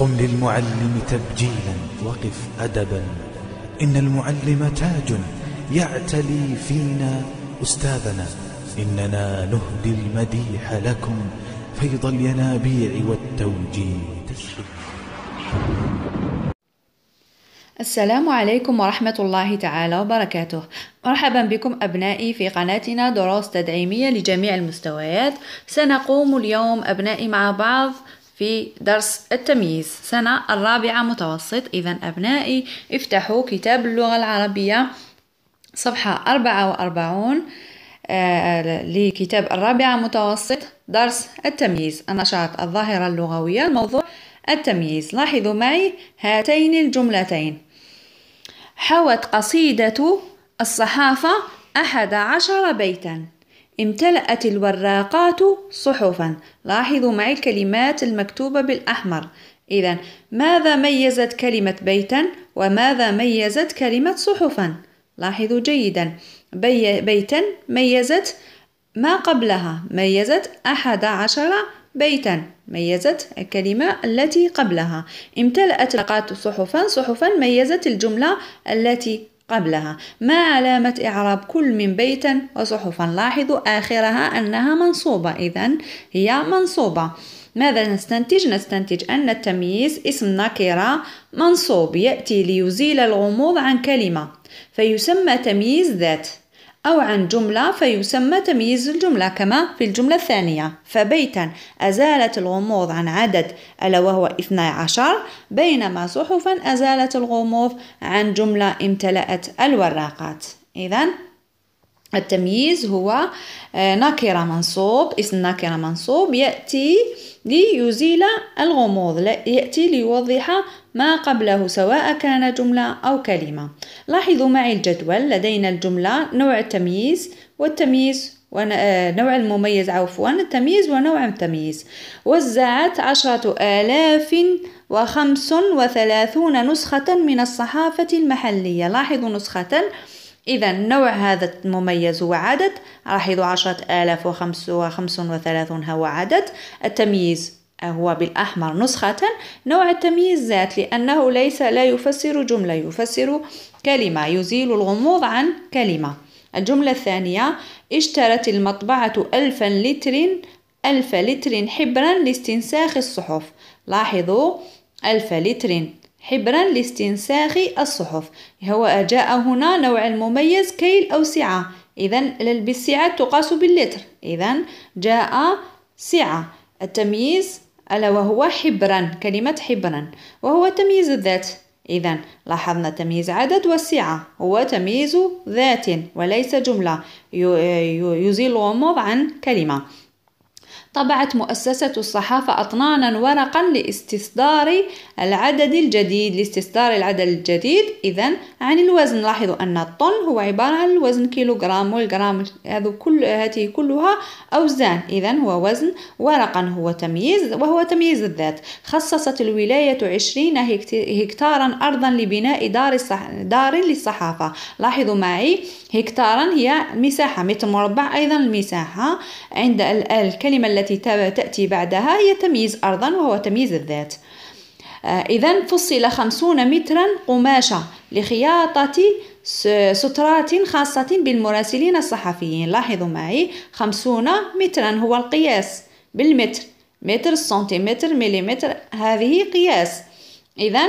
قم للمعلم تبجيلا وقف أدبا إن المعلم تاج يعتلي فينا أستاذنا إننا نهدي المديح لكم فيض الينابيع والتوجيه السلام عليكم ورحمة الله تعالى وبركاته مرحبا بكم أبنائي في قناتنا دروس تدعيمية لجميع المستويات سنقوم اليوم أبنائي مع بعض في درس التمييز سنة الرابعة متوسط إذا أبنائي افتحوا كتاب اللغة العربية صفحة أربعة وأربعون آه، لكتاب الرابعة متوسط درس التمييز النشاط الظاهرة اللغوية الموضوع التمييز لاحظوا معي هاتين الجملتين حوت قصيدة الصحافة أحد عشر بيتا امتلأت الوراقات صحفا لاحظوا معي الكلمات المكتوبة بالأحمر إذا ماذا ميزت كلمة بيتا وماذا ميزت كلمة صحفا لاحظوا جيدا بي بيتا ميزت ما قبلها ميزت أحد عشر بيتا ميزت الكلمة التي قبلها امتلأت لقات صحفا صحفا ميزت الجملة التي قبلها ما علامة إعراب كل من بيتا وصحفا لاحظوا آخرها أنها منصوبة إذا هي منصوبة ماذا نستنتج؟ نستنتج أن التمييز اسم نكرة منصوب يأتي ليزيل الغموض عن كلمة فيسمى تمييز ذات أو عن جملة فيسمى تمييز الجملة كما في الجملة الثانية فبيتا أزالت الغموض عن عدد ألا وهو 12 بينما صحفا أزالت الغموض عن جملة امتلأت الوراقات إذا التمييز هو آه، نكرة منصوب اسم نكرة منصوب يأتي ليزيل الغموض يأتي ليوضح ما قبله سواء كان جملة أو كلمة لاحظوا معي الجدول لدينا الجملة نوع التمييز والتمييز ونوع آه، المميز عفوا التمييز ونوع التمييز وزعت عشرة آلاف وخمس وثلاثون نسخة من الصحافة المحلية لاحظوا نسخة إذا نوع هذا المميز هو عدد راح يضع عشرة آلاف وخمس وخمس وثلاثون هو عدد التمييز هو بالأحمر نسخة نوع التمييز ذات لأنه ليس لا يفسر جملة يفسر كلمة يزيل الغموض عن كلمة الجملة الثانية اشترت المطبعة ألفا لتر ألف لتر حبرا لاستنساخ الصحف لاحظوا ألف لتر حبرا لاستنساخ الصحف هو جاء هنا نوع المميز كيل أو سعة إذا بالسعة تقاس باللتر إذا جاء سعة التمييز ألا وهو حبرا كلمة حبرا وهو تمييز الذات إذا لاحظنا تمييز عدد والسعة هو تمييز ذات وليس جملة يزيل الغموض عن كلمة طبعت مؤسسة الصحافة أطنانا ورقا لاستصدار العدد الجديد لاستصدار العدد الجديد إذا عن الوزن لاحظوا أن الطن هو عبارة عن الوزن كيلوغرام والجرام هذو كل هذه كلها أوزان إذا هو وزن ورقا هو تمييز وهو تمييز الذات خصصت الولاية 20 هكتارا أرضا لبناء دار الصح... دار للصحافة لاحظوا معي هكتارا هي مساحة متر مربع أيضا المساحة عند الكلمة التي التي تأتي بعدها هي تمييز أرضا وهو تمييز الذات آه، إذا فصل خمسون مترا قماشة لخياطة سترات خاصة بالمراسلين الصحفيين لاحظوا معي خمسون مترا هو القياس بالمتر متر سنتيمتر مليمتر هذه قياس إذا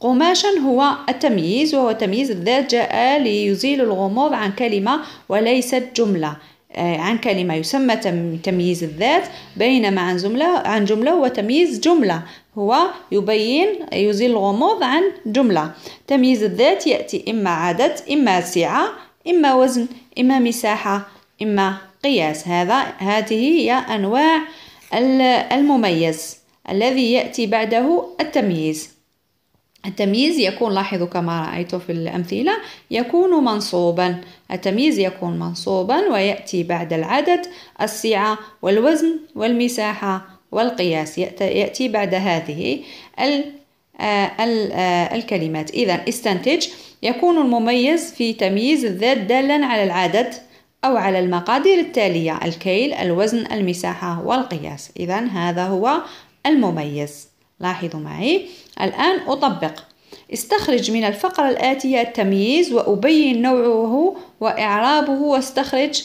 قماشا هو التمييز وهو تمييز الذات جاء ليزيل الغموض عن كلمة وليست جملة آه، عن كلمة يسمى تمييز الذات بينما عن جملة عن جملة هو تمييز جملة هو يبين يزيل الغموض عن جملة تمييز الذات يأتي إما عدد إما سعة إما وزن إما مساحة إما قياس هذا هذه هي أنواع المميز الذي يأتي بعده التمييز التمييز يكون لاحظوا كما رأيتوا في الأمثلة يكون منصوبا التمييز يكون منصوبا ويأتي بعد العدد السعة والوزن والمساحة والقياس يأتي بعد هذه آه، آه، الكلمات إذا استنتج يكون المميز في تمييز الذات دالا على العدد أو على المقادير التالية الكيل الوزن المساحة والقياس إذا هذا هو المميز لاحظوا معي الآن أطبق استخرج من الفقرة الآتية التمييز وأبين نوعه وإعرابه واستخرج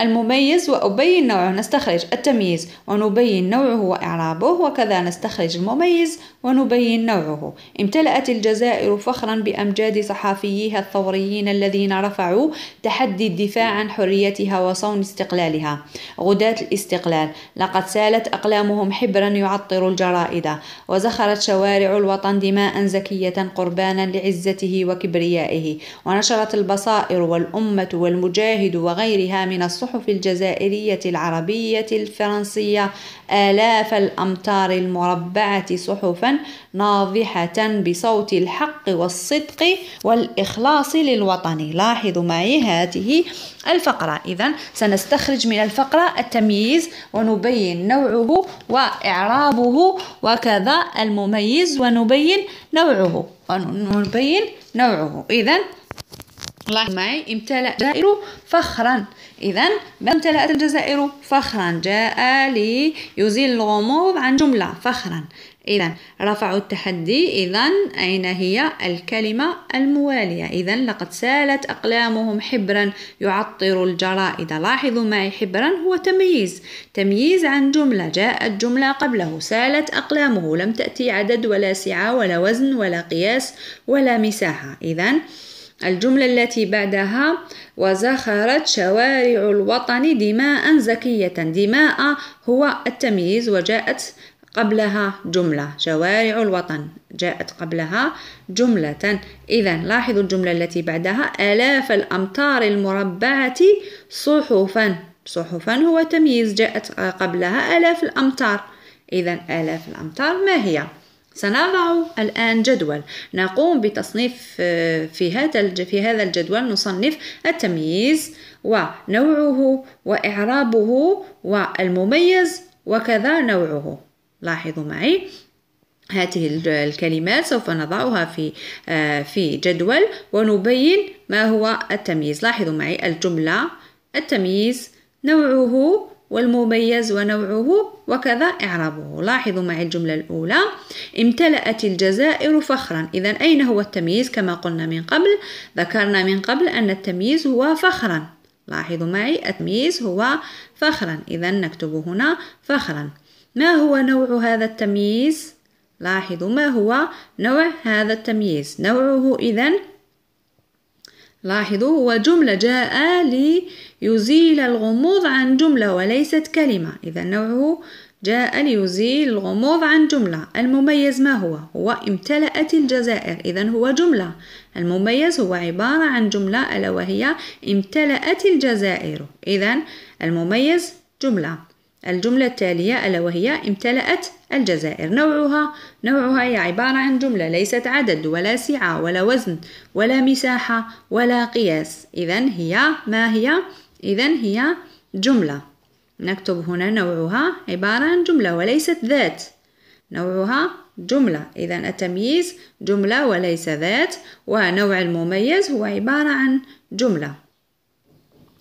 المميز وأبين نوعه نستخرج التمييز ونبين نوعه وإعرابه وكذا نستخرج المميز ونبين نوعه امتلأت الجزائر فخرا بأمجاد صحافييها الثوريين الذين رفعوا تحدي الدفاع عن حريتها وصون استقلالها غداة الاستقلال لقد سالت أقلامهم حبرا يعطر الجرائد وزخرت شوارع الوطن دماء زكية قربانا لعزته وكبريائه ونشرت البصائر والأمة والمجاهد وغيرها من الصور الصحف الجزائرية العربية الفرنسية آلاف الأمتار المربعة صحفا ناضحة بصوت الحق والصدق والإخلاص للوطن لاحظوا معي هذه الفقرة إذا سنستخرج من الفقرة التمييز ونبين نوعه وإعرابه وكذا المميز ونبين نوعه ونبين نوعه إذا لاحظ معي امتلأ الجزائر فخرا إذا امتلأت الجزائر فخرا جاء ليزيل الغموض عن جملة فخرا إذا رفعوا التحدي إذا أين هي الكلمة الموالية إذا لقد سالت أقلامهم حبرا يعطر الجرائد لاحظوا معي حبرا هو تمييز تمييز عن جملة جاءت جملة قبله سالت أقلامه لم تأتي عدد ولا سعة ولا وزن ولا قياس ولا مساحة إذا الجملة التي بعدها وزخرت شوارع الوطن دماء زكية دماء هو التمييز وجاءت قبلها جملة شوارع الوطن جاءت قبلها جملة إذا لاحظوا الجملة التي بعدها آلاف الأمتار المربعة صحفا صحفا هو تمييز جاءت قبلها آلاف الأمتار إذا آلاف الأمتار ما هي؟ سنضع الآن جدول نقوم بتصنيف آه، في هذا في هذا الجدول نصنف التمييز ونوعه وإعرابه والمميز وكذا نوعه لاحظوا معي هذه الكلمات سوف نضعها في آه، في جدول ونبين ما هو التمييز لاحظوا معي الجملة التمييز نوعه والمميز ونوعه وكذا إعرابه لاحظوا معي الجملة الأولى امتلأت الجزائر فخرا إذا أين هو التمييز كما قلنا من قبل ذكرنا من قبل أن التمييز هو فخرا لاحظوا معي التمييز هو فخرا إذا نكتب هنا فخرا ما هو نوع هذا التمييز؟ لاحظوا ما هو نوع هذا التمييز نوعه إذا لاحظوا هو جملة جاء ليزيل الغموض عن جملة وليست كلمة إذا نوعه جاء ليزيل الغموض عن جملة المميز ما هو؟ هو امتلأت الجزائر إذا هو جملة المميز هو عبارة عن جملة ألا وهي امتلأت الجزائر إذا المميز جملة الجملة التالية ألا وهي امتلأت الجزائر نوعها نوعها هي عبارة عن جملة ليست عدد ولا سعة ولا وزن ولا مساحة ولا قياس إذا هي ما هي إذا هي جملة نكتب هنا نوعها عبارة عن جملة وليست ذات نوعها جملة إذا التمييز جملة وليس ذات ونوع المميز هو عبارة عن جملة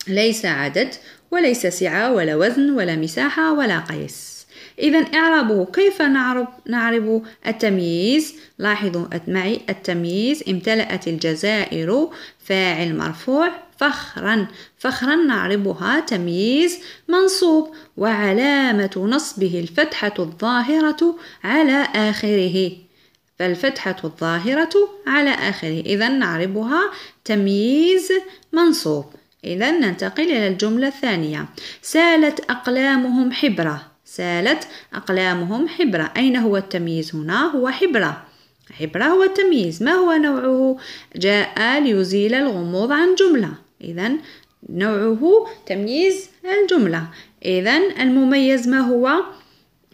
ليس عدد وليس سعة ولا وزن ولا مساحة ولا قيس إذا إعرابه كيف نعرب نعرب التمييز لاحظوا معي التمييز امتلأت الجزائر فاعل مرفوع فخرا فخرا نعربها تمييز منصوب وعلامة نصبه الفتحة الظاهرة على آخره فالفتحة الظاهرة على آخره إذا نعربها تمييز منصوب إذا ننتقل إلى الجملة الثانية سالت أقلامهم حبرة سالت أقلامهم حبرة أين هو التمييز هنا؟ هو حبرة حبرة هو التمييز ما هو نوعه؟ جاء ليزيل الغموض عن جملة إذا نوعه تمييز الجملة إذا المميز ما هو؟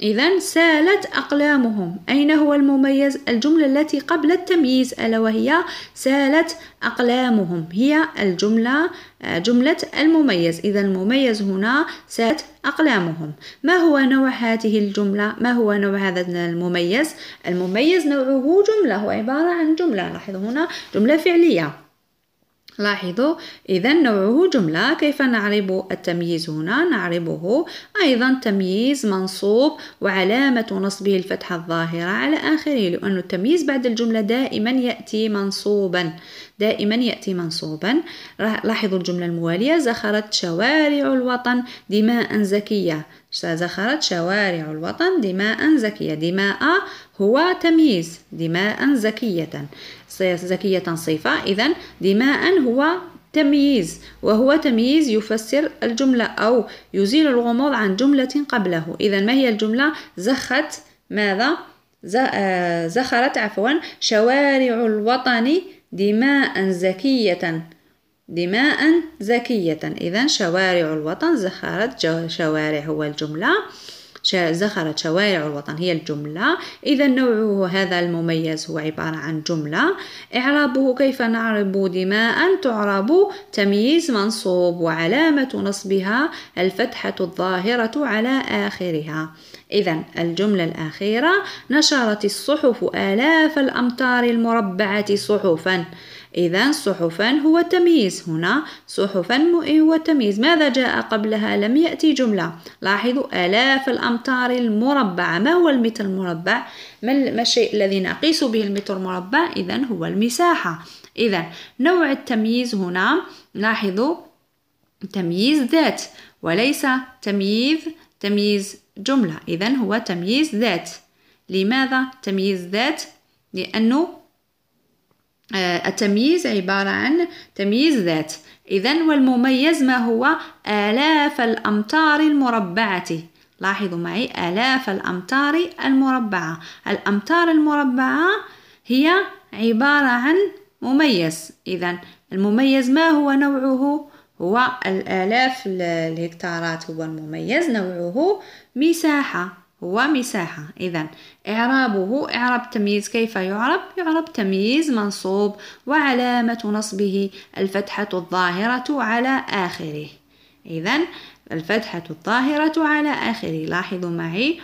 إذا سالت أقلامهم أين هو المميز؟ الجملة التي قبل التمييز ألا وهي سالت أقلامهم هي الجملة آه، جملة المميز إذا المميز هنا سالت أقلامهم ما هو نوع هذه الجملة؟ ما هو نوع هذا المميز؟ المميز نوعه جملة هو عبارة عن جملة لاحظوا هنا جملة فعلية لاحظوا إذا نوعه جملة كيف نعرب التمييز هنا نعربه أيضا تمييز منصوب وعلامة نصبه الفتحة الظاهرة على آخره لأن التمييز بعد الجملة دائما يأتي منصوبا دائما يأتي منصوبا لاحظوا الجملة الموالية زخرت شوارع الوطن دماء زكية زخرت شوارع الوطن دماء زكية دماء هو تمييز دماء زكية زكية صيفة إذا دماء هو تمييز وهو تمييز يفسر الجملة أو يزيل الغموض عن جملة قبله إذا ما هي الجملة زخت ماذا آه، زخرت عفوا شوارع الوطن دماء زكية دماء زكية إذا شوارع الوطن زخرت شوارع هو الجملة زخرت شوارع الوطن هي الجملة إذا نوعه هذا المميز هو عبارة عن جملة إعرابه كيف نعرب دماء تعرب تمييز منصوب وعلامة نصبها الفتحة الظاهرة على آخرها إذا الجملة الأخيرة نشرت الصحف آلاف الأمتار المربعة صحفا إذا صحفا هو تمييز هنا صحفا هو تمييز ماذا جاء قبلها لم يأتي جملة لاحظوا آلاف الأمتار المربعة ما هو المتر المربع؟ ما الشيء الذي نقيس به المتر المربع؟ إذا هو المساحة إذا نوع التمييز هنا لاحظوا تمييز ذات وليس تمييز تمييز جملة إذا هو تمييز ذات لماذا تمييز ذات؟ لأنه آه، التمييز عبارة عن تمييز ذات إذا والمميز ما هو آلاف الأمتار المربعة لاحظوا معي آلاف الأمتار المربعة الأمتار المربعة هي عبارة عن مميز إذا المميز ما هو نوعه هو الآلاف الهكتارات هو المميز نوعه مساحة هو مساحة إذا إعرابه إعراب تمييز كيف يعرب؟ يعرب تمييز منصوب وعلامة نصبه الفتحة الظاهرة على آخره إذا الفتحة الظاهرة على آخره لاحظوا معي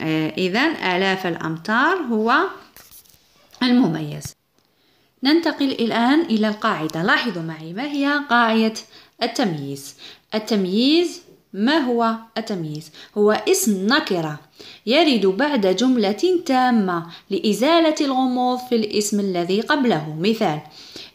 آه، إذا آلاف الأمتار هو المميز ننتقل الآن إلى القاعدة لاحظوا معي ما هي قاعدة التمييز التمييز ما هو التمييز هو اسم نكره يرد بعد جمله تامه لازاله الغموض في الاسم الذي قبله مثال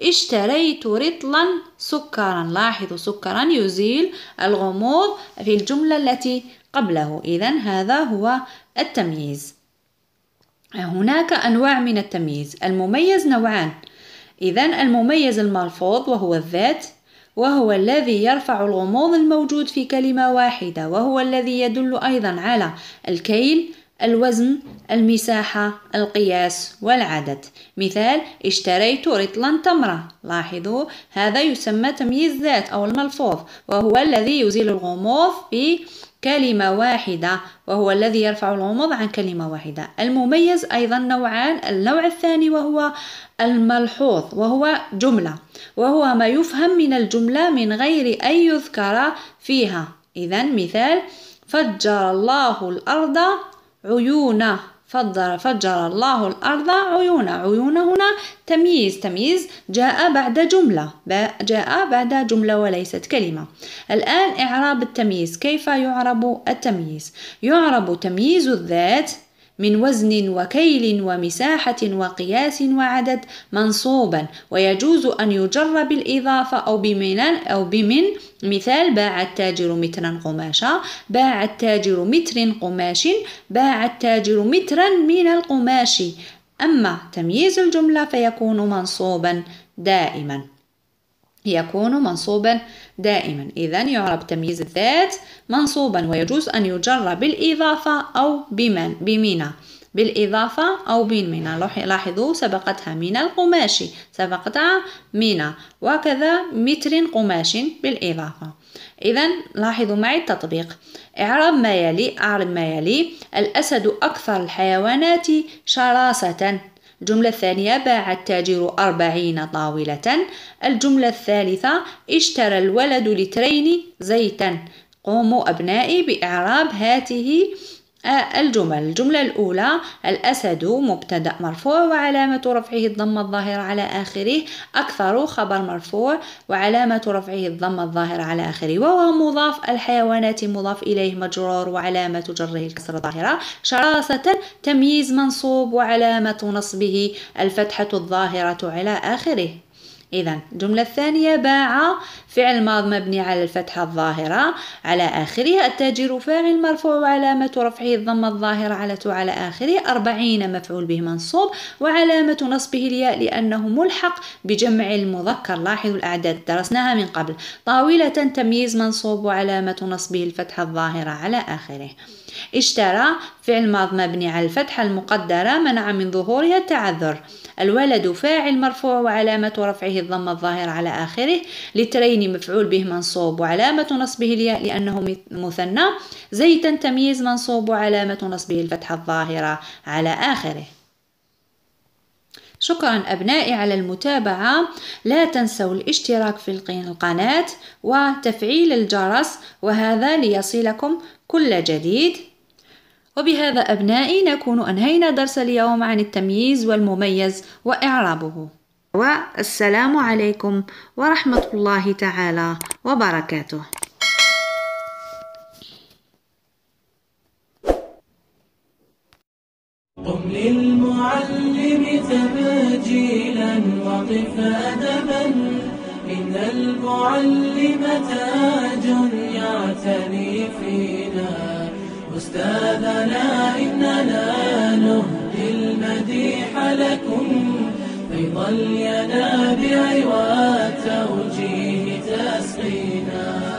اشتريت رطلا سكرا لاحظوا سكرا يزيل الغموض في الجمله التي قبله اذا هذا هو التمييز هناك انواع من التمييز المميز نوعان اذا المميز الملفوظ وهو الذات وهو الذي يرفع الغموض الموجود في كلمة واحدة وهو الذي يدل أيضا على الكيل الوزن المساحة القياس والعدد مثال اشتريت رطلا تمرة لاحظوا هذا يسمى تمييز ذات أو الملفوظ وهو الذي يزيل الغموض في كلمة واحدة وهو الذي يرفع الغموض عن كلمة واحدة المميز أيضا نوعان النوع الثاني وهو الملحوظ وهو جملة وهو ما يفهم من الجملة من غير أن يذكر فيها إذا مثال فجر الله الأرض عيونه فجر, فجر الله الأرض عيونا عيون هنا تمييز تمييز جاء بعد جملة جاء بعد جملة وليست كلمة الآن إعراب التمييز كيف يعرب التمييز؟ يعرب تمييز الذات من وزن وكيل ومساحة وقياس وعدد منصوبا ويجوز أن يجر بالإضافة أو بمن أو بمن مثال باع التاجر مترا قماشا باع التاجر متر قماش باع التاجر مترا من القماش أما تمييز الجملة فيكون منصوبا دائما يكون منصوبا دائما إذا يعرب تمييز الذات منصوبا ويجوز أن يجر بالإضافة أو بمن بمينا بالإضافة أو بين مينا لاحظوا سبقتها مينا القماش سبقتها مينا وكذا متر قماش بالإضافة إذا لاحظوا معي التطبيق إعراب ما يلي أعرب ما يلي الأسد أكثر الحيوانات شراسة الجملة الثانية باع التاجر أربعين طاولة الجملة الثالثة اشترى الولد لترين زيتا قوموا أبنائي بإعراب هاته الجمل الجملة الأولى الأسد مبتدأ مرفوع وعلامة رفعه الضمة الظاهرة على آخره أكثر خبر مرفوع وعلامة رفعه الضمة الظاهرة على آخره وهو مضاف الحيوانات مضاف إليه مجرور وعلامة جره الكسرة الظاهرة شراسة تمييز منصوب وعلامة نصبه الفتحة الظاهرة على آخره إذا الجملة الثانية باع فعل ماض مبني على الفتحة الظاهرة على آخره التاجر فاعل مرفوع وعلامة رفعه الضمة الظاهرة على تو على آخره أربعين مفعول به منصوب وعلامة نصبه الياء لأنه ملحق بجمع المذكر لاحظوا الأعداد درسناها من قبل طاولة تمييز منصوب وعلامة نصبه الفتحة الظاهرة على آخره اشترى فعل ماض مبني على الفتحة المقدرة منع من ظهورها التعذر الولد فاعل مرفوع وعلامة رفعه الضمة الظاهرة على آخره لترين مفعول به منصوب وعلامة نصبه الياء لأنه مثنى زيتا تمييز منصوب وعلامة نصبه الفتحة الظاهرة على آخره شكرا أبنائي على المتابعة لا تنسوا الاشتراك في القناة وتفعيل الجرس وهذا ليصلكم كل جديد وبهذا أبنائي نكون أنهينا درس اليوم عن التمييز والمميز وإعرابه والسلام عليكم ورحمة الله تعالى وبركاته قم للمعلم تماجيلا وقف أدبا إن المعلم تاج يعتني فينا أستاذنا إننا نهدي المديح لكم فيض الينابيع والتوجيه تسقينا